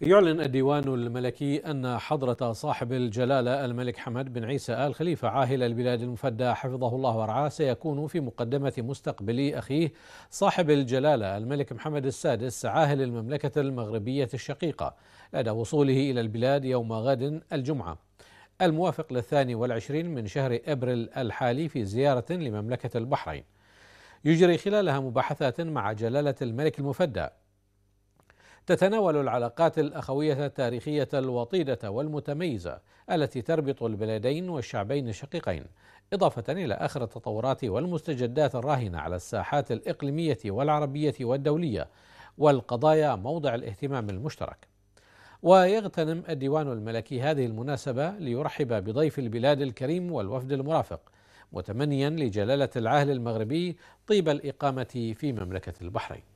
يعلن الديوان الملكي أن حضرة صاحب الجلالة الملك حمد بن عيسى آل خليفة عاهل البلاد المفدى حفظه الله ورعاه سيكون في مقدمة مستقبلي أخيه صاحب الجلالة الملك محمد السادس عاهل المملكة المغربية الشقيقة لدى وصوله إلى البلاد يوم غد الجمعة الموافق للثاني والعشرين من شهر أبريل الحالي في زيارة لمملكة البحرين يجري خلالها مباحثات مع جلالة الملك المفدى تتناول العلاقات الأخوية التاريخية الوطيدة والمتميزة التي تربط البلدين والشعبين الشقيقين إضافة إلى آخر التطورات والمستجدات الراهنة على الساحات الإقليمية والعربية والدولية والقضايا موضع الاهتمام المشترك ويغتنم الديوان الملكي هذه المناسبة ليرحب بضيف البلاد الكريم والوفد المرافق متمنيا لجلالة العهل المغربي طيب الإقامة في مملكة البحرين